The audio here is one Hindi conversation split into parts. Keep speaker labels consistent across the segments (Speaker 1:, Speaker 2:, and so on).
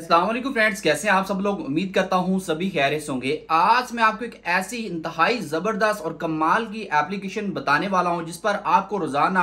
Speaker 1: असलम फ्रेंड्स कैसे हैं आप सब लोग उम्मीद करता हूं सभी खैरियत होंगे आज मैं आपको एक ऐसी इंतहाई ज़बरदस्त और कमाल की एप्लीकेशन बताने वाला हूं जिस पर आपको रोज़ाना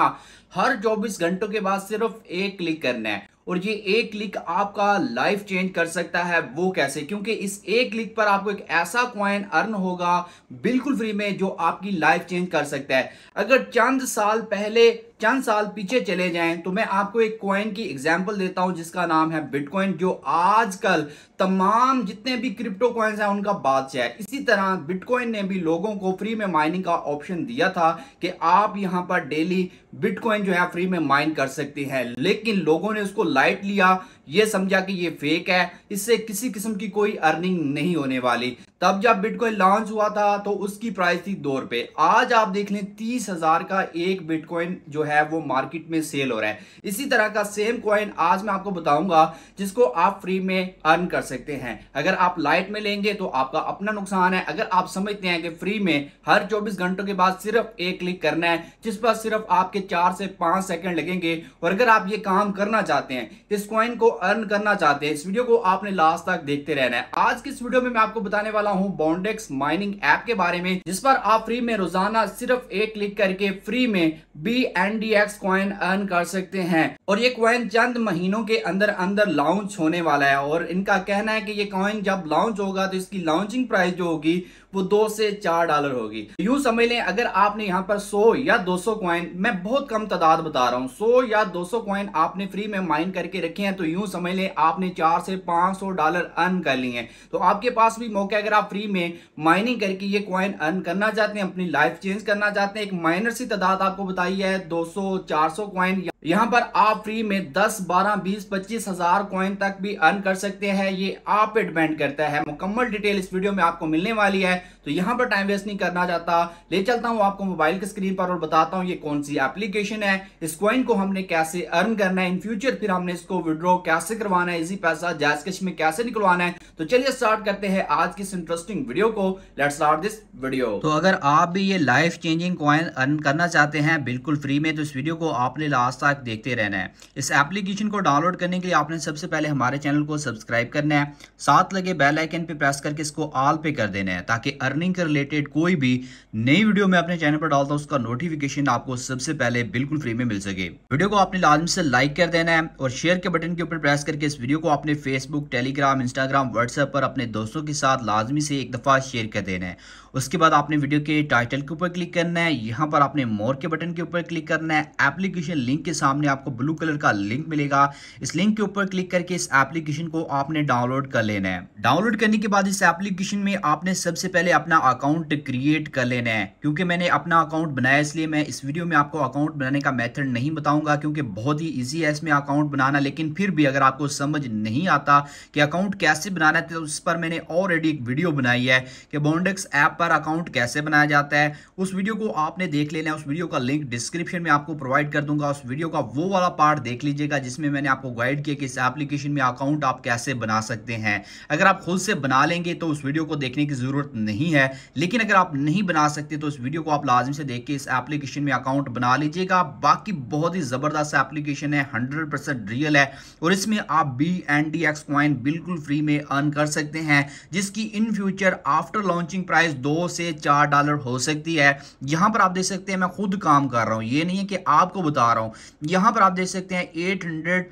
Speaker 1: हर चौबीस घंटों के बाद सिर्फ एक क्लिक करना है और ये एक क्लिक आपका लाइफ चेंज कर सकता है वो कैसे क्योंकि इस एक क्लिक पर आपको एक ऐसा क्वाइन अर्न होगा बिल्कुल फ्री में जो आपकी लाइफ चेंज कर सकता है अगर चंद साल पहले चंद साल पीछे चले जाएं तो मैं आपको एक कॉइन की एग्जांपल देता हूं जिसका नाम है बिटकॉइन जो आजकल तमाम जितने भी क्रिप्टो कॉइन्स हैं उनका बादशाह है इसी तरह बिटकॉइन ने भी लोगों को फ्री में माइनिंग का ऑप्शन दिया था कि आप यहां पर डेली बिटकॉइन जो है फ्री में माइन कर सकते हैं लेकिन लोगों ने उसको लाइट लिया ये समझा कि ये फेक है इससे किसी किस्म की कोई अर्निंग नहीं होने वाली तब जब बिटकॉइन लॉन्च हुआ था तो उसकी प्राइस थी दो रुपए आज आप देख लें तीस हजार का एक बिटकॉइन जो है वो मार्केट में सेल हो रहा है इसी तरह का सेम कॉइन आज मैं आपको बताऊंगा जिसको आप फ्री में अर्न कर सकते हैं अगर आप लाइट में लेंगे तो आपका अपना नुकसान है अगर आप समझते हैं कि फ्री में हर चौबीस घंटों के बाद सिर्फ एक क्लिक करना है जिस पर सिर्फ आपके चार से पांच सेकेंड लगेंगे और अगर आप ये काम करना चाहते हैं इस कॉइन को अर्न करना चाहते हैं इस वीडियो को आपने लास्ट तक देखते रहना है आज की इस वीडियो में मैं आपको बताने वाला हूँ बॉन्डेक्स माइनिंग ऐप के बारे में जिस पर आप फ्री में रोजाना सिर्फ एक क्लिक करके फ्री में B N D X coin earn कर सकते हैं और ये क्वाइन चंद महीनों के अंदर अंदर लॉन्च होने वाला है और इनका कहना है कि ये कॉइन जब लॉन्च होगा तो इसकी लॉन्चिंग प्राइस जो होगी वो दो से चार डॉलर होगी यू समझ लें अगर आपने यहाँ पर 100 या 200 क्वाइन मैं बहुत कम तादाद बता रहा हूँ 100 या 200 क्वाइन आपने फ्री में माइन करके रखे हैं तो यू समझ लें आपने चार से पांच सौ डॉलर अर्न कर लिए हैं तो आपके पास भी मौका अगर आप फ्री में माइनिंग करके ये क्वाइन अर्न करना चाहते हैं अपनी लाइफ चेंज करना चाहते हैं एक माइनर सी तादाद आपको बताई है दो सौ चार सौ क्वाइन यहाँ पर आप फ्री में 10, 12, 20, पच्चीस हजार कॉइन तक भी अर्न कर सकते हैं ये आप पे डिपेंड करता है मुकम्मल डिटेल इस वीडियो में आपको मिलने वाली है तो यहाँ पर टाइम वेस्ट नहीं करना चाहता ले चलता हूँ आपको मोबाइल की स्क्रीन पर और बताता हूँ ये कौन सी एप्लीकेशन है इस कॉइन को हमने कैसे अर्न करना है इन फ्यूचर फिर हमने इसको विड्रॉ कैसे करवाना है इसी पैसा जैसकश में कैसे निकलवाना है तो चलिए स्टार्ट करते हैं आज की इस इंटरेस्टिंग वीडियो को लेट स्टार्ट दिस वीडियो तो अगर आप भी ये लाइफ चेंजिंग कॉइन अर्न करना चाहते हैं बिल्कुल फ्री में तो इस वीडियो को आपने लास्ट तक देखते रहना है इस एप्लीकेशन को डाउनलोड करने के लिए आपने सबसे पहले हमारे चैनल को सब्सक्राइब करना है साथ लगे बेल आइकन पे प्रेस करके इसको ऑल पे कर देना है ताकि अर्निंग के रिलेटेड कोई भी नई वीडियो मैं अपने चैनल पर डालता हूँ उसका नोटिफिकेशन आपको सबसे पहले बिल्कुल फ्री में मिल सके वीडियो को आपने लाजम से लाइक कर देना है और शेयर के बटन के ऊपर प्रेस करके इस वीडियो को अपने फेसबुक टेलीग्राम इंस्टाग्राम व्हाट्सएप पर अपने दोस्तों के साथ लाजमी से एक दफ़ा शेयर कर देना है उसके बाद आपने वीडियो के टाइटल के ऊपर क्लिक करना है यहाँ पर आपने मोर के बटन के ऊपर क्लिक करना है एप्लीकेशन लिंक के सामने आपको ब्लू कलर का लिंक मिलेगा इस लिंक के ऊपर क्लिक करके इस एप्लीकेशन को आपने डाउनलोड कर लेना है डाउनलोड करने के बाद इस एप्लीकेशन में आपने सबसे पहले अपना अकाउंट क्रिएट कर लेना है क्योंकि मैंने अपना अकाउंट बनाया इसलिए मैं इस वीडियो में आपको अकाउंट बनाने का मेथड नहीं बताऊंगा क्योंकि बहुत ही ईजी है इसमें अकाउंट बनाना लेकिन फिर भी अगर आपको समझ नहीं आता कि अकाउंट कैसे बनाना है तो उस पर मैंने ऑलरेडी एक वीडियो बनाई है कि बॉन्डेक्स ऐप पर अकाउंट कैसे बनाया जाता है उस वीडियो को आपने देख लेना है उस वीडियो का लिंक डिस्क्रिप्शन में आपको प्रोवाइड कर दूंगा उस वीडियो वीडियो का वो वाला पार्ट देख लीजिएगा जिसमें मैंने आपको गाइड किया कि इस एप्लीकेशन में अकाउंट आप कैसे बना सकते हैं अगर आप खुद से बना लेंगे तो उस वीडियो को देखने की ज़रूरत नहीं है लेकिन अगर आप नहीं बना सकते तो इस वीडियो को आप लाजम से देख के इस एप्लीकेशन में अकाउंट बना लीजिएगा बाकी बहुत ही ज़बरदस्त एप्लीकेशन है हंड्रेड रियल है और इसमें आप B N D X coin बिल्कुल फ्री में अर्न कर सकते हैं जिसकी in future after launching price दो से चार डॉलर हो सकती है यहां पर आप देख सकते हैं मैं खुद काम कर रहा हूं ये नहीं है कि आपको बता रहा हूं यहाँ पर आप देख सकते हैं eight hundred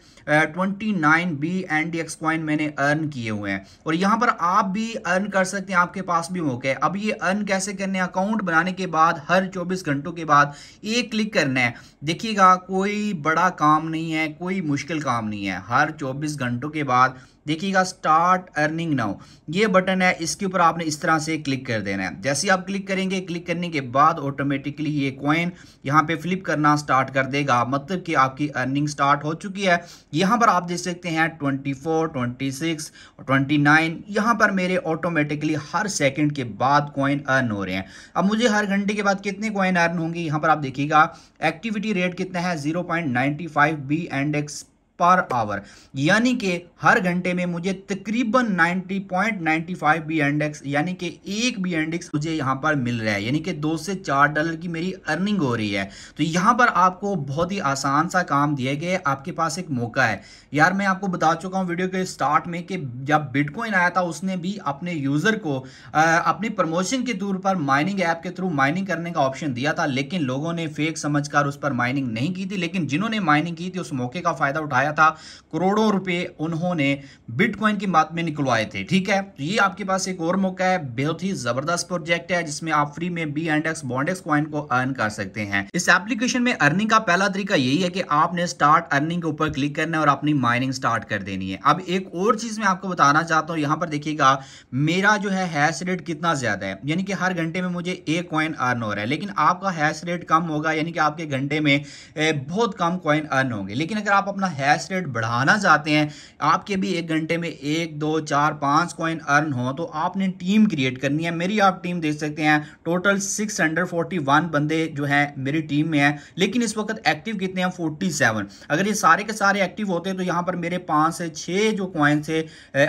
Speaker 1: twenty nine B and D X मैंने अर्न किए हुए हैं और यहाँ पर आप भी अर्न कर सकते हैं आपके पास भी मौके अब ये अर्न कैसे करने अकाउंट बनाने के बाद हर चौबीस घंटों के बाद एक क्लिक करना है देखिएगा कोई बड़ा काम नहीं है कोई मुश्किल काम नहीं है हर चौबीस घंटों के बाद देखिएगा स्टार्ट अर्निंग नाउ ये बटन है इसके ऊपर आपने इस तरह से क्लिक कर देना है जैसे आप क्लिक करेंगे क्लिक करने के बाद ऑटोमेटिकली ये कॉइन यहाँ पे फ्लिप करना स्टार्ट कर देगा मतलब कि आपकी अर्निंग स्टार्ट हो चुकी है यहाँ पर आप देख सकते हैं twenty four twenty six twenty nine यहाँ पर मेरे ऑटोमेटिकली हर सेकेंड के बाद कॉइन अर्न हो रहे हैं अब मुझे हर घंटे के बाद कितने कॉइन अर्न होंगे यहाँ पर आप देखिएगा एक्टिविटी रेट कितना है zero point ninety five B and X per hour यानी कि हर घंटे में मुझे तकरीबन 90.95 बी इंडेक्स यानी कि एक बी इंडेक्स मुझे यहां पर मिल रहा है यानी कि दो से चार डॉलर की मेरी अर्निंग हो रही है तो यहां पर आपको बहुत ही आसान सा काम दिया गया आपके पास एक मौका है यार मैं आपको बता चुका हूं वीडियो के स्टार्ट में कि जब बिटकॉइन आया था उसने भी अपने यूज़र को आ, अपनी प्रमोशन के तौर पर माइनिंग ऐप के थ्रू माइनिंग करने का ऑप्शन दिया था लेकिन लोगों ने फेक समझकर उस पर माइनिंग नहीं की थी लेकिन जिन्होंने माइनिंग की थी उस मौके का फ़ायदा उठाया बताया था करोड़ों रुपए उन्होंने बिटकॉइन की बात में निकलवाए थे ठीक है तो ये आपके पास एक और मौका है बहुत ही जबरदस्त प्रोजेक्ट है जिसमें आप फ्री में B and X bond X coin को अर्न कर सकते हैं इस एप्लीकेशन में अर्निंग का पहला तरीका यही है कि आपने स्टार्ट अर्निंग के ऊपर क्लिक करना है और अपनी माइनिंग स्टार्ट कर देनी है अब एक और चीज मैं आपको बताना चाहता हूँ यहाँ पर देखिएगा मेरा जो है हैश रेट कितना ज्यादा है यानी कि हर घंटे में मुझे एक कॉइन अर्न हो रहा है लेकिन आपका हैश रेट कम होगा यानी कि आपके घंटे में बहुत कम कॉइन अर्न होंगे लेकिन अगर आप अपना हैश कैश रेट बढ़ाना चाहते हैं आपके भी एक घंटे में एक दो चार पाँच कॉइन अर्न हो तो आपने टीम क्रिएट करनी है मेरी आप टीम देख सकते हैं टोटल सिक्स बंदे जो है मेरी टीम में है लेकिन इस वक्त एक्टिव कितने हैं फोर्टी अगर ये सारे के सारे एक्टिव होते तो यहाँ पर मेरे पाँच से छः जो कॉइन थे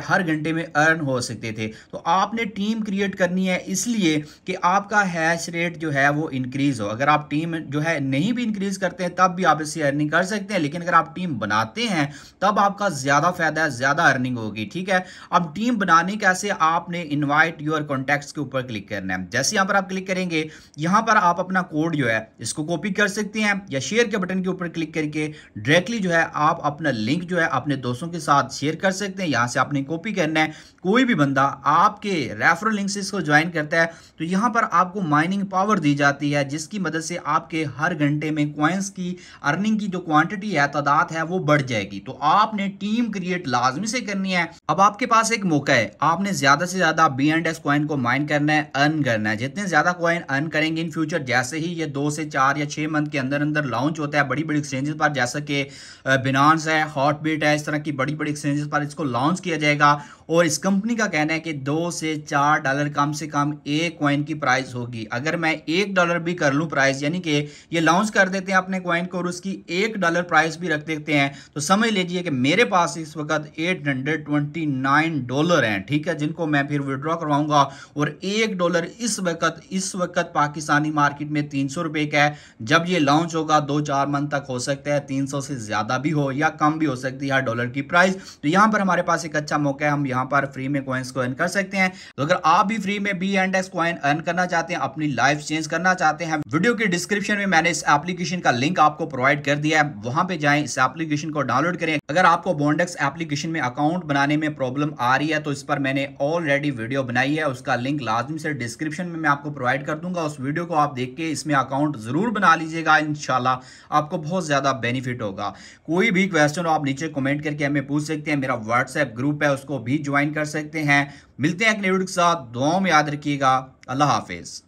Speaker 1: हर घंटे में अर्न हो सकते थे तो आपने टीम क्रिएट करनी है इसलिए कि आपका हैश रेट जो है वो इंक्रीज़ हो अगर आप टीम जो है नहीं भी इंक्रीज़ करते हैं तब भी आप इससे अर्निंग कर सकते हैं लेकिन अगर आप टीम बनाते बनाते हैं तब आपका ज़्यादा फायदा है ज़्यादा अर्निंग होगी ठीक है अब टीम बनाने कैसे आपने इन्वाइट योर कॉन्टेक्ट के ऊपर क्लिक करना है जैसे यहां पर आप क्लिक करेंगे यहां पर आप अपना कोड जो है इसको कॉपी कर सकते हैं या शेयर के बटन के ऊपर क्लिक करके डायरेक्टली जो है आप अपना लिंक जो है अपने दोस्तों के साथ शेयर कर सकते हैं यहां से आपने कॉपी करना है कोई भी बंदा आपके रेफरल लिंक से इसको ज्वाइन करता है तो यहां पर आपको माइनिंग पावर दी जाती है जिसकी मदद से आपके हर घंटे में क्वाइंस की अर्निंग की जो क्वांटिटी है तादाद है वो बढ़ जाएगी तो आपने टीम क्रिएट लाजमी से करनी है अब आपके पास एक मौका है आपने ज्यादा से ज्यादा बी एंड एस कॉइन को माइन करना है अर्न करना है जितने ज्यादा क्वाइन अर्न करेंगे इन फ्यूचर जैसे ही ये दो से चार या छह मंथ के अंदर अंदर लॉन्च होता है बड़ी बड़ी एक्सचेंजेस पर जैसा कि बिनास है हॉटबीट है इस तरह की बड़ी बड़ी एक्सचेंजेस पर इसको लॉन्च किया जाएगा और इस कंपनी का कहना है कि दो से चार डॉलर कम से कम एक क्वाइन की प्राइस होगी अगर मैं एक डॉलर भी कर लूँ प्राइस यानी कि ये लॉन्च कर देते हैं अपने क्वाइन को और उसकी एक डॉलर प्राइस भी रख देते हैं तो तो समझ लीजिए कि मेरे पास इस वक्त 829 डॉलर हैं ठीक है जिनको मैं फिर विड्रॉ करवाऊंगा और एक डॉलर इस वक्त इस वक्त पाकिस्तानी मार्केट में तीन सौ रुपये का है जब ये लॉन्च होगा दो चार मंथ तक हो सकता है तीन सौ से ज़्यादा भी हो या कम भी हो सकती है डॉलर की प्राइस तो यहाँ पर हमारे पास एक अच्छा मौका है हम यहाँ पर फ्री में कॉइन्स को अर्न कर सकते हैं तो अगर आप भी फ्री में B and X coin earn करना चाहते हैं अपनी लाइफ चेंज करना चाहते हैं वीडियो के डिस्क्रिप्शन में मैंने इस एप्लीकेशन का लिंक आपको प्रोवाइड कर दिया है वहां पर जाए इस एप्लीकेशन को डाउनलोड करें अगर आपको बॉन्डेक्स एप्लीकेशन में अकाउंट बनाने में प्रॉब्लम आ रही है तो इस पर मैंने ऑलरेडी वीडियो बनाई है उसका लिंक लाजमी से डिस्क्रिप्शन में मैं आपको प्रोवाइड कर दूंगा उस वीडियो को आप देख के इसमें अकाउंट ज़रूर बना लीजिएगा इन आपको बहुत ज़्यादा बेनिफिट होगा कोई भी क्वेश्चन आप नीचे कॉमेंट करके हमें पूछ सकते हैं मेरा व्हाट्सएप ग्रुप है उसको भी ज्वाइन कर सकते हैं मिलते हैं एक वीडियो के साथ दुआओं में याद रखिएगा अल्लाह हाफिज़